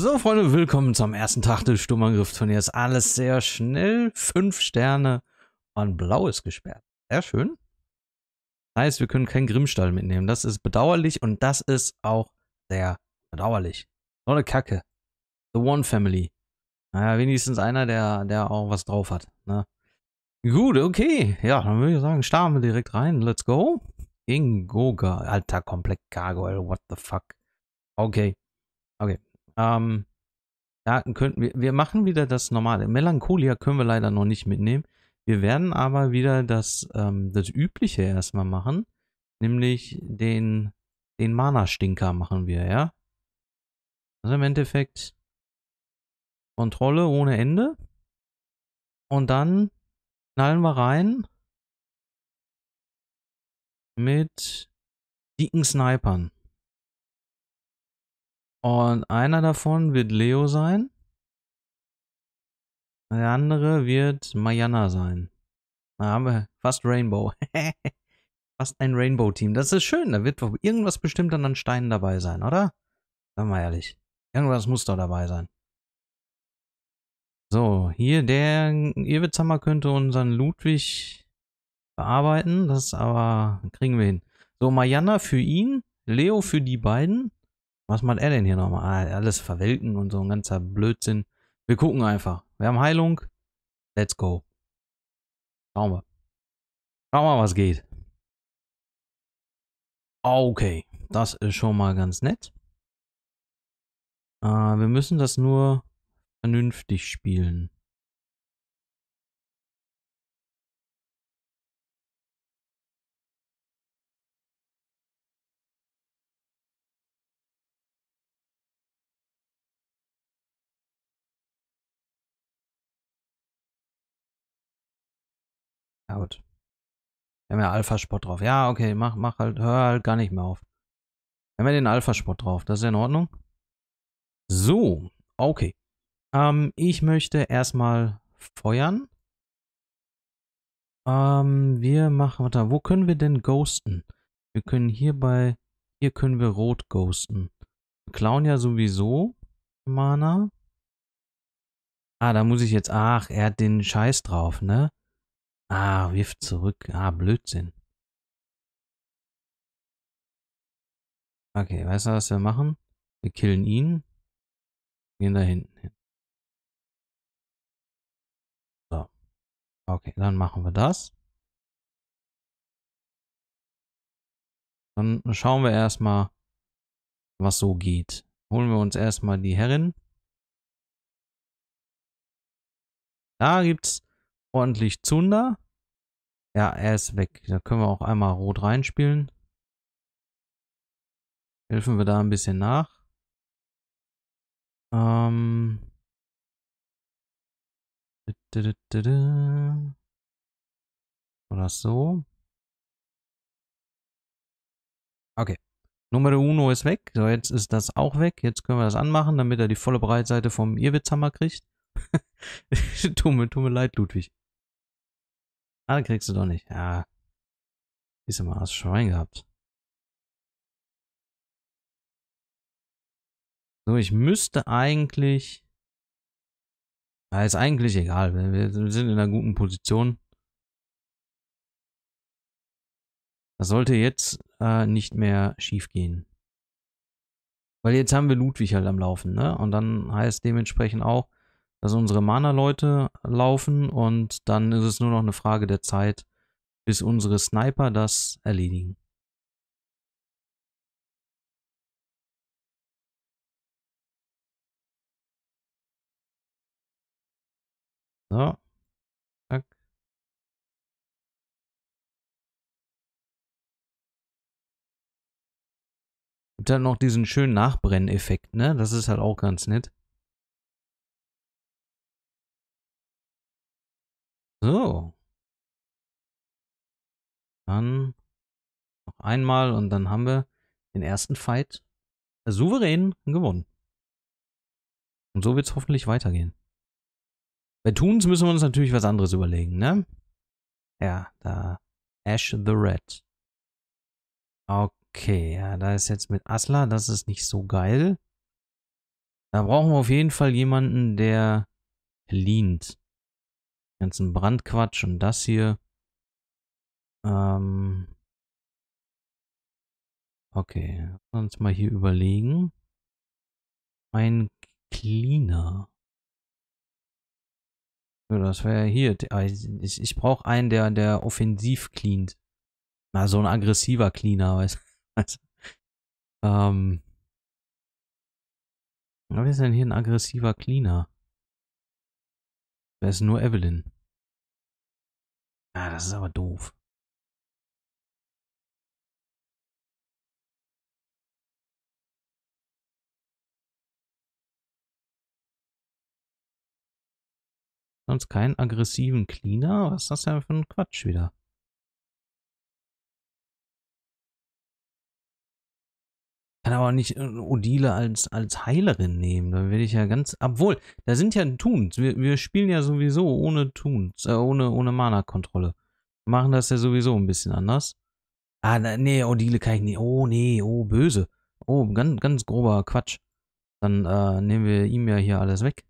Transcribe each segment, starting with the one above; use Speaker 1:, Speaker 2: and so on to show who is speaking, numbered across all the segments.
Speaker 1: So, Freunde, willkommen zum ersten Tag des Sturmangriffs Turniers. Alles sehr schnell. Fünf Sterne und Blau ist gesperrt. Sehr schön. Das heißt, wir können keinen Grimmstall mitnehmen. Das ist bedauerlich und das ist auch sehr bedauerlich. So eine Kacke. The One Family. Naja, wenigstens einer, der, der auch was drauf hat. Ne? Gut, okay. Ja, dann würde ich sagen, starten wir direkt rein. Let's go. Gegen Goga. Alter, komplett Gargoyle. What the fuck. Okay. Okay. Ähm, Daten könnten wir, wir machen wieder das normale. Melancholia können wir leider noch nicht mitnehmen. Wir werden aber wieder das, ähm, das übliche erstmal machen. Nämlich den, den Mana-Stinker machen wir, ja. Also im Endeffekt Kontrolle ohne Ende. Und dann knallen
Speaker 2: wir rein mit dicken
Speaker 1: Snipern. Und einer davon wird Leo sein. Der andere wird Mayana sein. Da haben wir fast Rainbow. fast ein Rainbow-Team. Das ist schön. Da wird irgendwas bestimmt dann an Steinen dabei sein, oder? Sagen wir ehrlich. Irgendwas muss da dabei sein. So, hier der Irwitzamer könnte unseren Ludwig bearbeiten. Das aber kriegen wir hin. So, Mariana für ihn, Leo für die beiden. Was macht er denn hier nochmal? Ah, alles verwelken und so ein ganzer Blödsinn. Wir gucken einfach. Wir haben Heilung. Let's go.
Speaker 2: Schauen wir. Schauen wir, was geht. Okay, das ist schon mal ganz nett. Äh, wir müssen das nur vernünftig spielen.
Speaker 1: gut. Wir haben ja Alpha-Sport drauf. Ja, okay, mach, mach halt, hör halt gar nicht mehr auf. Wir haben ja den Alpha-Sport drauf. Das ist ja in Ordnung. So, okay. Ähm, ich möchte erstmal feuern. Ähm, wir machen weiter. Wo können wir denn ghosten? Wir können hier bei, hier können wir rot ghosten. Wir klauen ja sowieso Mana. Ah, da muss ich jetzt, ach, er hat den Scheiß drauf, ne?
Speaker 2: Ah, wirft zurück. Ah, Blödsinn. Okay, weißt du, was wir machen? Wir killen ihn. Gehen da hinten hin. So. Okay, dann machen wir das. Dann schauen
Speaker 1: wir erstmal, was so geht. Holen wir uns erstmal die Herrin. Da gibt's ordentlich Zunder. Ja, er ist weg. Da können wir auch einmal rot reinspielen. Helfen wir da ein bisschen nach. Ähm. Oder so. Okay. Nummer uno ist weg. So, jetzt ist das auch weg. Jetzt können wir das anmachen, damit er die volle Breitseite vom Irwitzhammer kriegt. tut, mir, tut mir leid, Ludwig. Ah, dann kriegst du doch nicht. Ja. Ist mal als Schwein gehabt.
Speaker 2: So, ich müsste eigentlich... Ja, ist eigentlich egal. Wir, wir sind in einer guten Position.
Speaker 1: Das sollte jetzt äh, nicht mehr schief gehen. Weil jetzt haben wir Ludwig halt am Laufen, ne? Und dann heißt dementsprechend auch, dass unsere Mana-Leute laufen und dann ist es nur noch eine Frage der Zeit, bis unsere Sniper das erledigen.
Speaker 2: So. Zack. Gibt halt noch diesen schönen Nachbrenneffekt, ne? Das ist halt auch ganz nett. So. Dann noch einmal und dann haben wir
Speaker 1: den ersten Fight souverän gewonnen. Und so wird es hoffentlich weitergehen. Bei Toons müssen wir uns natürlich was anderes überlegen, ne? Ja, da. Ash the Red. Okay, ja, da ist jetzt mit Asla, das ist nicht so geil. Da brauchen wir auf jeden Fall jemanden, der leant ganzen Brandquatsch und das
Speaker 2: hier. Ähm
Speaker 1: okay, lass uns mal hier überlegen. Ein Cleaner. So, das wäre hier. Ich, ich brauche einen, der, der offensiv cleant. Na, so ein aggressiver Cleaner, weißt du? Also, ähm. Was ist denn hier ein aggressiver
Speaker 2: Cleaner? Da ist nur Evelyn. Ah, das ist aber doof. Sonst keinen aggressiven Cleaner? Was ist das denn für ein Quatsch wieder?
Speaker 1: kann aber nicht äh, Odile als, als Heilerin nehmen. Da werde ich ja ganz. Obwohl, da sind ja Tuns. Wir, wir spielen ja sowieso ohne Tuns, äh, ohne, ohne Mana-Kontrolle. Machen das ja sowieso ein bisschen anders. Ah, nee, Odile kann ich nicht. Oh, nee, oh, böse. Oh, ganz, ganz grober Quatsch. Dann äh, nehmen wir ihm ja hier alles weg.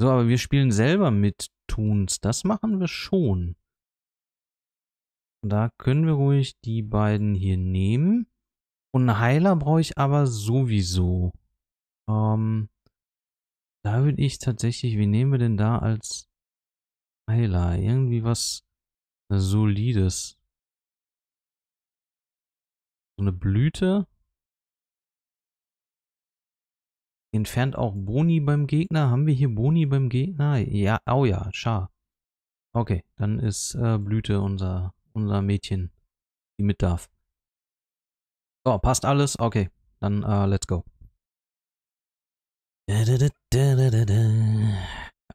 Speaker 1: So, aber wir spielen selber mit Tuns. Das machen wir schon. Da können wir ruhig die beiden hier nehmen. Und einen Heiler brauche ich aber sowieso. Ähm, da würde ich tatsächlich, wie nehmen wir denn da als Heiler? Irgendwie was äh, Solides. So eine Blüte. Entfernt auch Boni beim Gegner. Haben wir hier Boni beim Gegner? Ja, oh ja, schar. Okay, dann ist äh, Blüte unser, unser Mädchen, die mit darf. So, oh, passt alles? Okay, dann uh, let's go.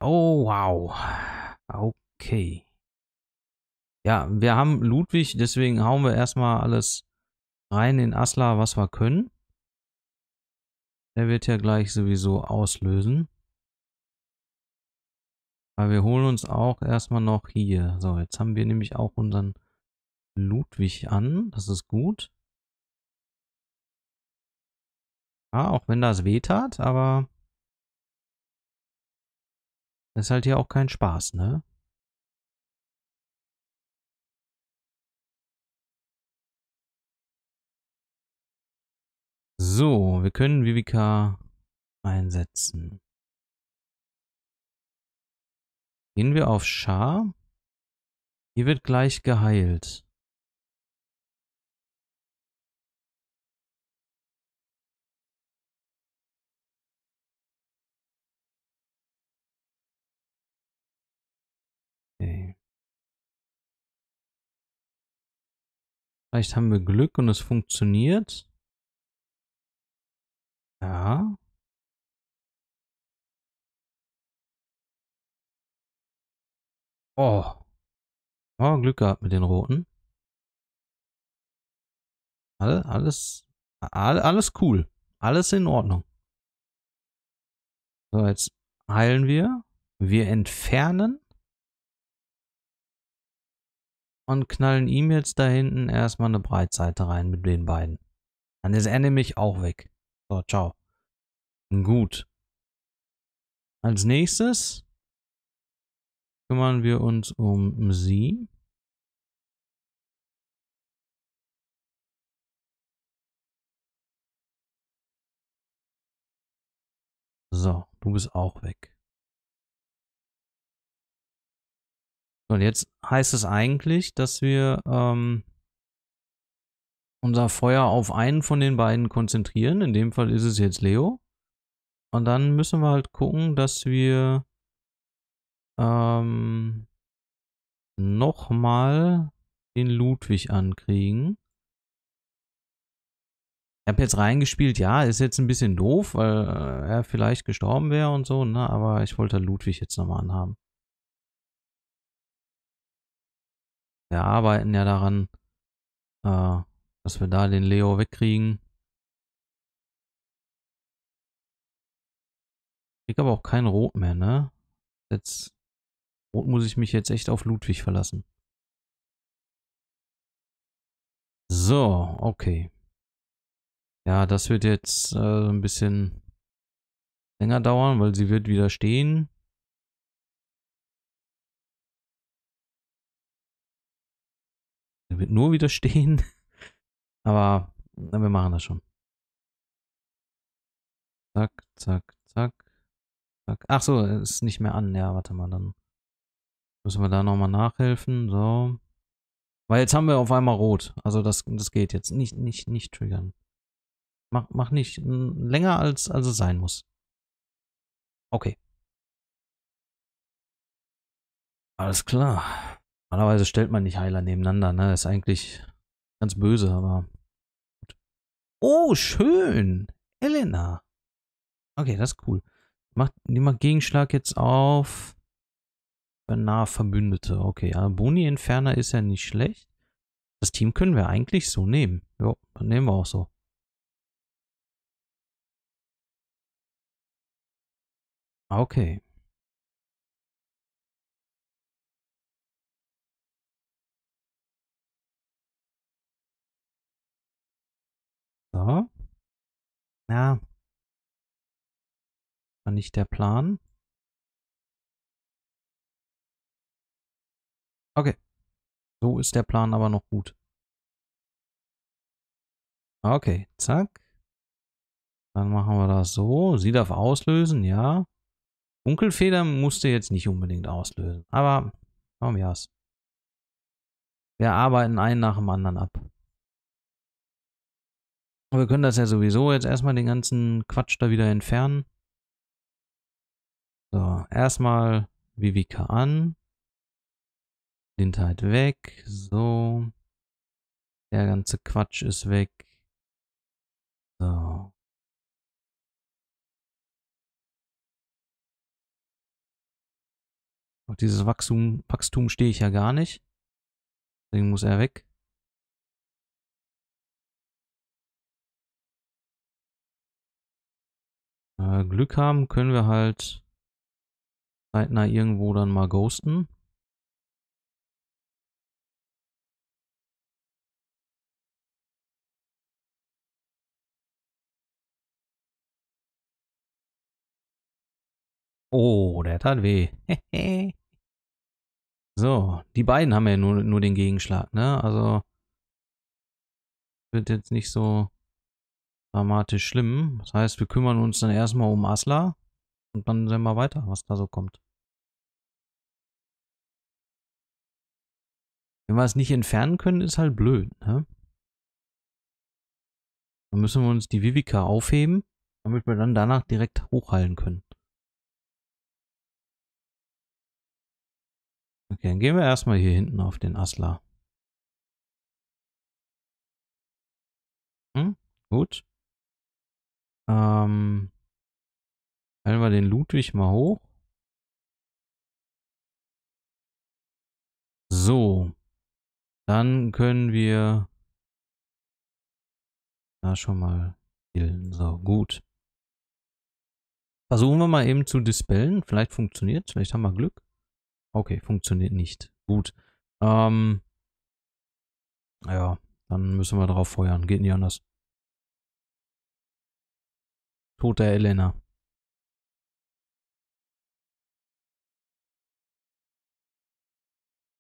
Speaker 1: Oh, wow. Okay. Ja, wir haben Ludwig, deswegen hauen wir erstmal alles rein in Asla, was wir können. Der wird ja gleich sowieso auslösen. Aber wir holen uns auch erstmal noch hier. So, jetzt haben wir nämlich auch unseren Ludwig an. Das ist gut.
Speaker 2: Ja, auch wenn das weh tat, aber das ist halt hier auch kein Spaß, ne? So, wir können Vivica einsetzen. Gehen wir auf Schar. Hier wird gleich geheilt. Vielleicht haben wir Glück und es funktioniert. Ja. Oh. Oh, Glück gehabt mit den roten. All, alles, all, alles cool. Alles in Ordnung. So, jetzt
Speaker 1: heilen wir. Wir entfernen und knallen ihm jetzt da hinten erstmal eine Breitseite rein mit den beiden. Dann ist er nämlich auch weg. So, ciao. Gut. Als nächstes kümmern wir uns um sie.
Speaker 2: So, du bist auch weg. So, und jetzt heißt es
Speaker 1: eigentlich, dass wir ähm, unser Feuer auf einen von den beiden konzentrieren. In dem Fall ist es jetzt Leo. Und dann müssen wir halt gucken, dass wir ähm, nochmal den Ludwig ankriegen. Ich habe jetzt reingespielt, ja, ist jetzt ein bisschen doof, weil äh, er vielleicht gestorben wäre und so, ne? aber ich wollte Ludwig jetzt nochmal anhaben.
Speaker 2: Wir arbeiten ja daran, äh, dass wir da den Leo wegkriegen. Ich aber auch kein Rot mehr, ne? Jetzt Rot muss ich mich jetzt echt auf Ludwig verlassen. So, okay. Ja, das wird jetzt äh, ein bisschen länger dauern, weil sie wird wieder stehen. Er wird nur wieder stehen. Aber na, wir machen
Speaker 1: das schon. Zack, zack, zack. zack. Ach so, ist nicht mehr an. Ja, warte mal, dann müssen wir da nochmal nachhelfen. So. Weil jetzt haben wir auf einmal rot. Also das, das geht jetzt. Nicht, nicht, nicht triggern. Mach, mach nicht länger als, als es sein muss. Okay. Alles klar. Normalerweise stellt man nicht Heiler nebeneinander, ne? ist eigentlich ganz böse, aber. Gut. Oh, schön! Elena. Okay, das ist cool. Macht, mal Gegenschlag jetzt auf. Nah Verbündete. Okay, ja. Also Boni Entferner ist ja nicht schlecht. Das Team können wir eigentlich so nehmen. Jo, dann nehmen wir auch so.
Speaker 2: Okay. So. Ja. War nicht der Plan. Okay. So ist der Plan aber noch gut. Okay,
Speaker 1: zack. Dann machen wir das so. Sie darf auslösen, ja. Dunkelfeder musste jetzt nicht unbedingt auslösen. Aber, komm, ja. Wir arbeiten einen nach dem anderen ab. Aber wir können das ja sowieso jetzt erstmal den ganzen Quatsch da wieder entfernen. So, erstmal Vivika an. Blindheit halt weg. So. Der ganze Quatsch ist weg.
Speaker 2: So. Auf dieses Wachstum, Wachstum stehe ich ja gar nicht. Deswegen muss er weg. Äh, Glück haben, können wir halt zeitnah irgendwo dann mal ghosten.
Speaker 1: Oh, der tat weh. so, die beiden haben ja nur, nur den Gegenschlag, ne? Also wird jetzt nicht so dramatisch schlimm. Das heißt, wir kümmern uns dann erstmal um Asla und dann sehen
Speaker 2: wir weiter, was da so kommt.
Speaker 1: Wenn wir es nicht entfernen können, ist halt blöd. Ne? Dann müssen wir uns die Vivica aufheben, damit wir dann danach direkt hochheilen können.
Speaker 2: Okay, dann gehen wir erstmal hier hinten auf den Asla. Hm, gut. Ähm, halten wir den Ludwig mal hoch. So. Dann können wir da
Speaker 1: schon mal killen. So, gut. Versuchen wir mal eben zu dispellen. Vielleicht funktioniert es. Vielleicht haben wir Glück. Okay, funktioniert nicht. Gut. Ähm, ja, dann müssen wir drauf feuern. Geht nicht anders
Speaker 2: toter Elena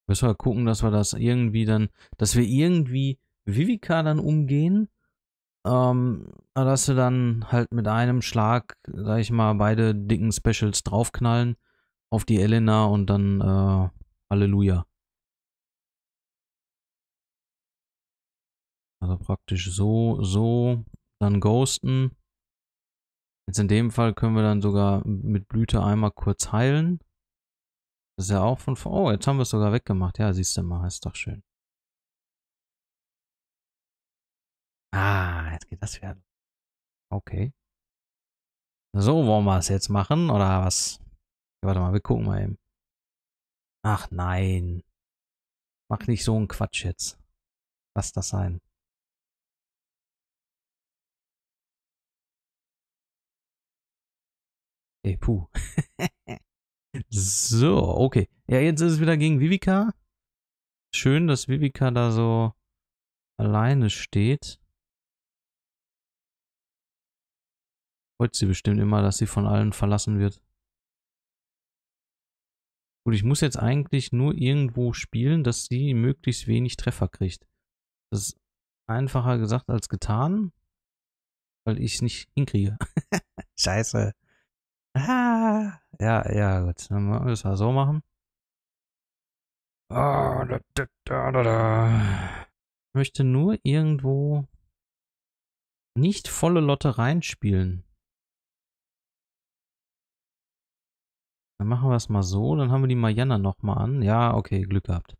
Speaker 2: Müssen wir gucken, dass
Speaker 1: wir das irgendwie dann, dass wir irgendwie Vivica dann umgehen. Ähm, dass sie dann halt mit einem Schlag, sag ich mal, beide dicken Specials draufknallen auf die Elena und dann äh, Halleluja.
Speaker 2: Also praktisch so, so,
Speaker 1: dann ghosten. Jetzt in dem Fall können wir dann sogar mit Blüte einmal kurz heilen. Das ist ja auch von... Oh, jetzt haben wir es sogar weggemacht. Ja, siehst du mal, ist doch schön. Ah, jetzt geht
Speaker 2: das wieder. Okay. So wollen wir es jetzt machen, oder was? Warte mal, wir gucken mal eben. Ach nein. Mach nicht so einen Quatsch jetzt. Lass das sein. Ey, puh.
Speaker 1: so, okay. Ja, jetzt ist es wieder gegen Vivica. Schön, dass Vivica da so alleine steht. Freut sie bestimmt immer, dass sie von allen verlassen wird. Gut, ich muss jetzt eigentlich nur irgendwo spielen, dass sie möglichst wenig Treffer kriegt. Das ist einfacher gesagt als getan, weil ich es nicht hinkriege. Scheiße.
Speaker 2: Ah,
Speaker 1: ja, ja, gut. Dann müssen wir so machen. Oh, da, da, da, da, da. Ich möchte nur irgendwo nicht volle Lotte reinspielen. Dann machen wir es mal so. Dann haben wir die Mariana nochmal an. Ja, okay, Glück gehabt.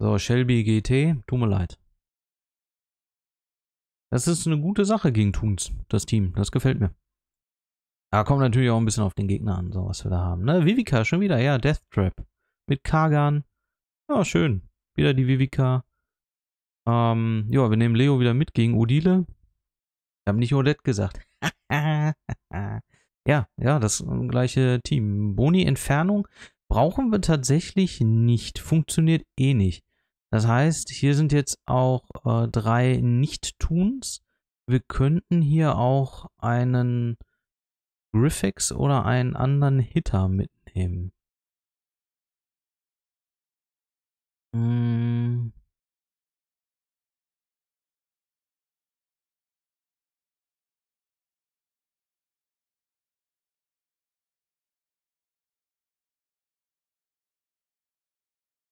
Speaker 1: So, Shelby GT, tut mir leid. Das ist eine gute Sache gegen Toons, das Team. Das gefällt mir. Ja, kommt natürlich auch ein bisschen auf den Gegner an, so was wir da haben. Ne, Vivica, schon wieder, ja, Death Trap. Mit Kagan. Ja, schön. Wieder die Vivica. Ähm, ja, wir nehmen Leo wieder mit gegen Odile. Ich habe nicht Odette gesagt. ja, ja, das gleiche Team. Boni Entfernung brauchen wir tatsächlich nicht. Funktioniert eh nicht. Das heißt, hier sind jetzt auch äh, drei Nicht-Tuns. Wir könnten hier auch einen Griffix oder einen anderen Hitter mitnehmen.
Speaker 2: Hm.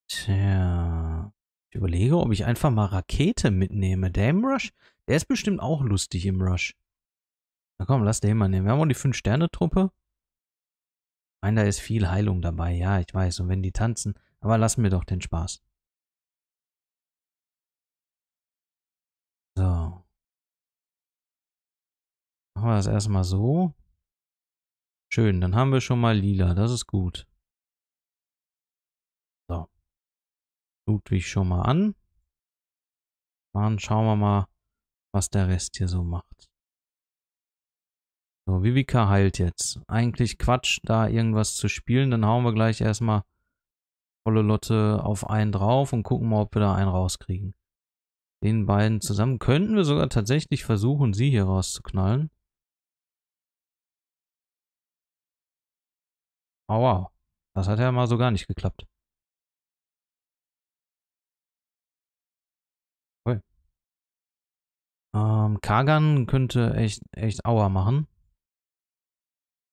Speaker 2: Tja.
Speaker 1: Ich überlege, ob ich einfach mal Rakete mitnehme. Der im Rush, der ist bestimmt auch lustig im Rush. Na komm, lass den mal nehmen. Wir haben auch die 5-Sterne-Truppe. Ich meine, da ist viel Heilung dabei. Ja, ich weiß. Und wenn die tanzen. Aber lassen wir doch den Spaß.
Speaker 2: So. Machen wir das erstmal so. Schön, dann haben wir schon mal lila. Das ist gut. So.
Speaker 1: Ludwig schon mal an. Dann schauen wir mal, was der Rest hier so macht. So, Vivica heilt jetzt. Eigentlich Quatsch, da irgendwas zu spielen. Dann hauen wir gleich erstmal volle Lotte auf einen drauf und gucken mal, ob wir da einen rauskriegen. Den beiden zusammen könnten wir sogar tatsächlich versuchen, sie hier rauszuknallen.
Speaker 2: Oh wow, das hat ja mal so gar nicht geklappt. Okay. Ähm, Kagan könnte echt, echt Aua machen.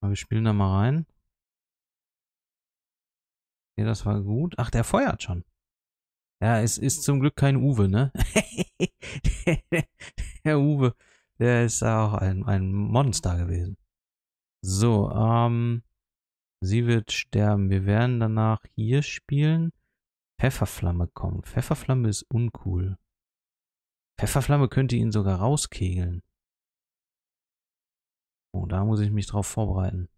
Speaker 2: Aber wir spielen da mal rein.
Speaker 1: Ja, das war gut. Ach, der feuert schon. Ja, es ist zum Glück kein Uwe, ne? der Uwe, der ist auch ein, ein Monster gewesen. So, ähm, sie wird sterben. Wir werden danach hier spielen. Pfefferflamme kommt. Pfefferflamme ist uncool. Pfefferflamme könnte ihn sogar rauskegeln. Oh, da muss ich mich drauf vorbereiten.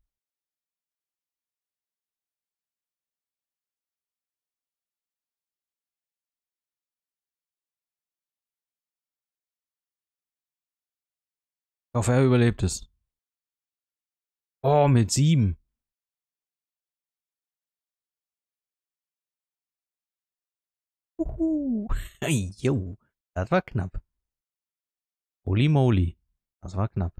Speaker 2: Auf er überlebt es. Oh, mit sieben. Uhu. Hey, yo.
Speaker 1: Das war knapp. Holy moly. Das war knapp.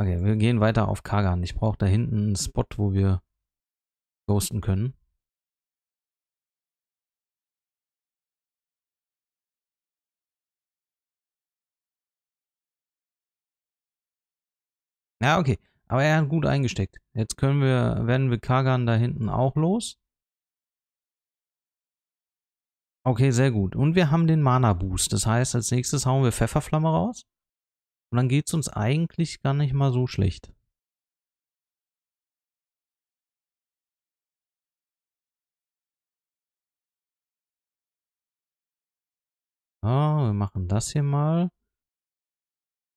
Speaker 1: Okay, wir gehen weiter auf Kagan. Ich brauche da hinten einen
Speaker 2: Spot, wo wir ghosten können. Ja, okay. Aber er hat gut eingesteckt. Jetzt
Speaker 1: können wir, werden wir Kagan da hinten auch los. Okay, sehr gut. Und wir haben den Mana Boost. Das heißt, als nächstes hauen wir Pfefferflamme raus. Und dann geht es uns eigentlich gar nicht mal so schlecht.
Speaker 2: So, ah, wir machen das hier mal.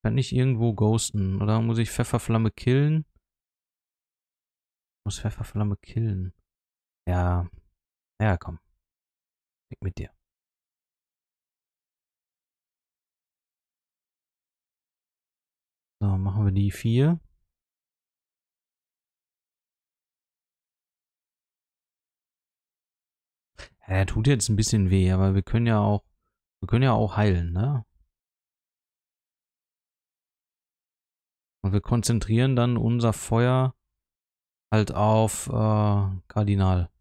Speaker 1: Kann ich irgendwo ghosten? Oder muss ich Pfefferflamme killen? muss Pfefferflamme killen.
Speaker 2: Ja. Ja, komm. Weg mit dir. So, machen wir die vier. Ja, tut jetzt
Speaker 1: ein bisschen weh, aber wir können ja auch, wir können ja auch heilen, ne? Und wir konzentrieren dann unser Feuer
Speaker 2: halt auf äh, Kardinal.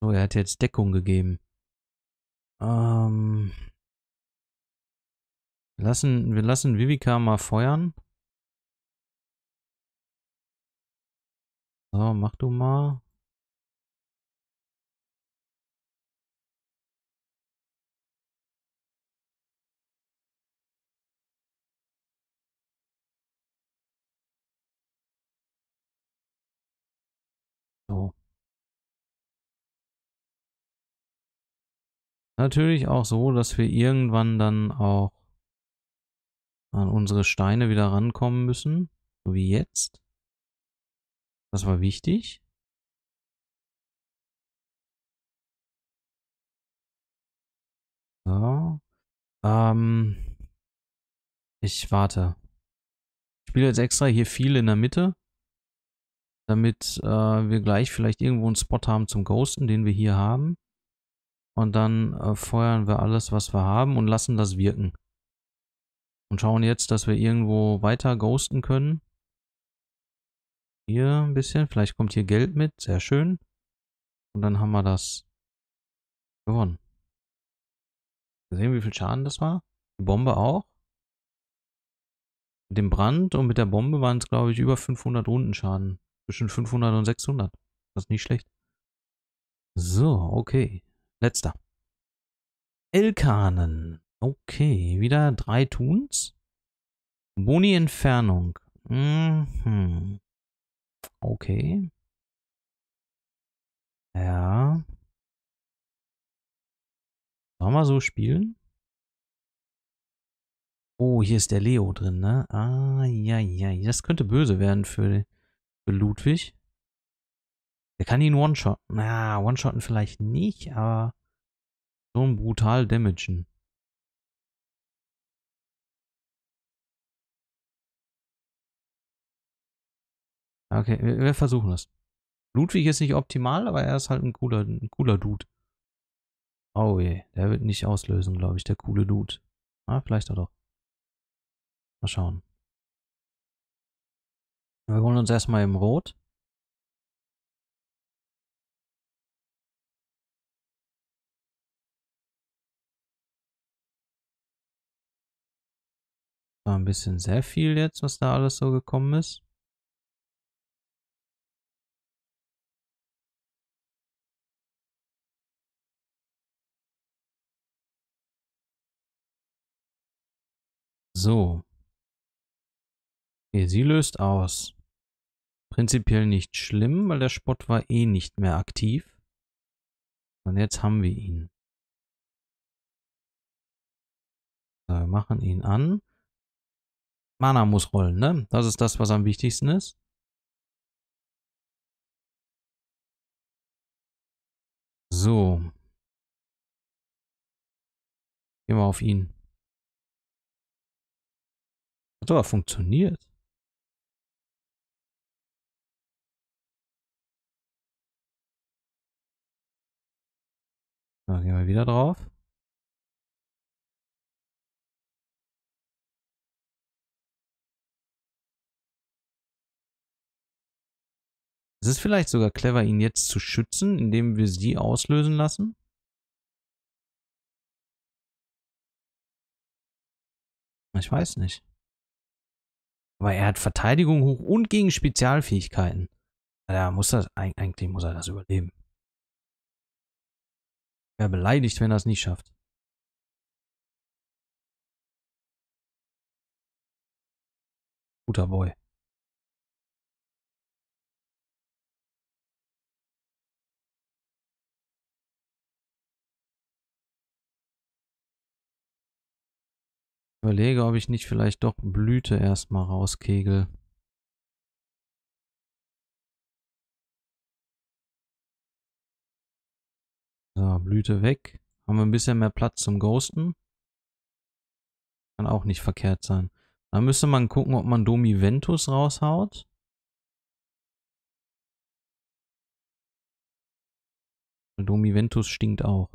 Speaker 2: So, er hat jetzt Deckung gegeben. Ähm, Lassen, wir lassen Vivica mal feuern. So, mach du mal. So. Natürlich auch so, dass
Speaker 1: wir irgendwann dann auch an unsere Steine wieder rankommen müssen, so wie jetzt. Das war wichtig. So. Ähm, ich warte. Ich spiele jetzt extra hier viel in der Mitte, damit äh, wir gleich vielleicht irgendwo einen Spot haben zum Ghosten, den wir hier haben. Und dann äh, feuern wir alles, was wir haben und lassen das wirken. Und schauen jetzt, dass wir irgendwo weiter ghosten können. Hier ein bisschen. Vielleicht kommt hier Geld mit. Sehr schön.
Speaker 2: Und dann haben wir das gewonnen. Wir
Speaker 1: sehen, wie viel Schaden das war. Die Bombe auch. Mit dem Brand und mit der Bombe waren es, glaube ich, über 500 Runden Schaden. Zwischen 500 und 600. Das ist nicht schlecht. So, okay. Letzter. Elkanen. Okay, wieder drei Tuns. Boni Entfernung. Mhm. Okay.
Speaker 2: Ja. Sollen wir so spielen?
Speaker 1: Oh, hier ist der Leo drin, ne? Ah, ja, ja. Das könnte böse werden für, für Ludwig. Der kann ihn one-shotten. Na, one-shotten vielleicht nicht, aber schon brutal damagen. Okay, wir versuchen es. Ludwig ist nicht optimal, aber er ist halt ein cooler, ein cooler Dude. Oh je, der wird nicht auslösen, glaube ich, der coole Dude. Ah, vielleicht auch doch. Mal schauen.
Speaker 2: Wir holen uns erstmal im Rot. War ein bisschen sehr viel jetzt, was da alles so gekommen ist. So. Okay,
Speaker 1: sie löst aus. Prinzipiell nicht schlimm, weil der Spott war eh nicht mehr aktiv. Und jetzt haben wir ihn.
Speaker 2: So, wir machen ihn an. Mana muss rollen, ne? Das ist das, was am wichtigsten ist. So. Gehen wir auf ihn. Hat aber funktioniert. Da gehen wir wieder drauf. Es ist vielleicht sogar clever, ihn jetzt zu schützen, indem wir sie auslösen lassen. Ich weiß nicht. Aber er hat
Speaker 1: Verteidigung hoch und gegen Spezialfähigkeiten. Da muss das, eigentlich muss er das überleben. Er beleidigt, wenn er es nicht schafft.
Speaker 2: Guter Boy. Überlege, ob ich nicht vielleicht doch Blüte erstmal rauskegel.
Speaker 1: So, Blüte weg. Haben wir ein bisschen mehr Platz zum Ghosten. Kann auch nicht verkehrt sein. Dann müsste man gucken, ob man Domi
Speaker 2: Ventus raushaut. Domi Ventus stinkt auch.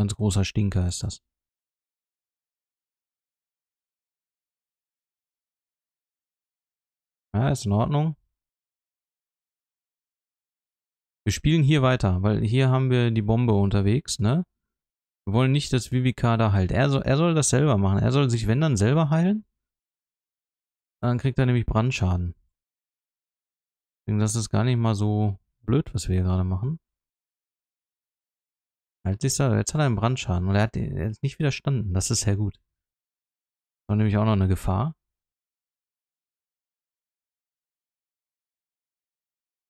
Speaker 2: Ganz großer Stinker ist das. Ja, ist in Ordnung.
Speaker 1: Wir spielen hier weiter, weil hier haben wir die Bombe unterwegs, ne? Wir wollen nicht, dass Vivica da heilt. Er soll, er soll das selber machen. Er soll sich, wenn dann, selber heilen. Dann kriegt er nämlich Brandschaden. Deswegen, das ist gar nicht mal so blöd, was wir hier gerade machen. Halt, sich da, jetzt hat er einen Brandschaden und er hat ihn nicht widerstanden. Das ist sehr gut. Das war
Speaker 2: nämlich auch noch eine Gefahr.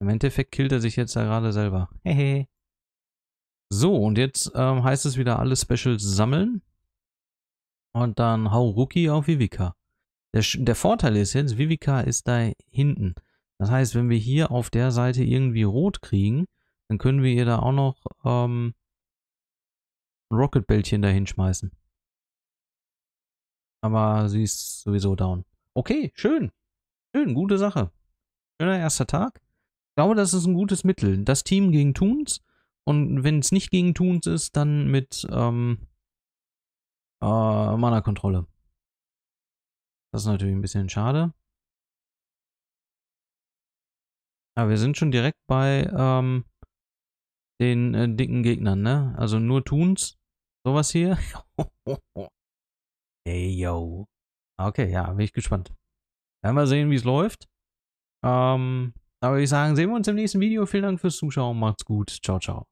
Speaker 1: Im Endeffekt killt er sich jetzt da gerade selber. Hehe. So, und jetzt ähm, heißt es wieder alle Specials sammeln. Und dann hau Rookie auf Vivica. Der, der, Vorteil ist jetzt, Vivica ist da hinten. Das heißt, wenn wir hier auf der Seite irgendwie rot kriegen, dann können wir ihr da auch noch ähm, Rocket-Bällchen dahin schmeißen. Aber sie ist sowieso down. Okay, schön. Schön, gute Sache. Schöner erster Tag. Ich glaube, das ist ein gutes Mittel. Das Team gegen Toons. Und wenn es nicht gegen Toons ist, dann mit ähm, äh, Mana-Kontrolle.
Speaker 2: Das ist natürlich ein bisschen schade.
Speaker 1: Ja, wir sind schon direkt bei ähm, den äh, dicken Gegnern, ne? Also nur Toons. Sowas hier?
Speaker 2: hey, yo.
Speaker 1: Okay, ja, bin ich gespannt. Werden wir sehen, wie es läuft. Ähm, aber ich sagen, sehen wir uns im nächsten Video. Vielen Dank fürs Zuschauen. Macht's gut. Ciao, ciao.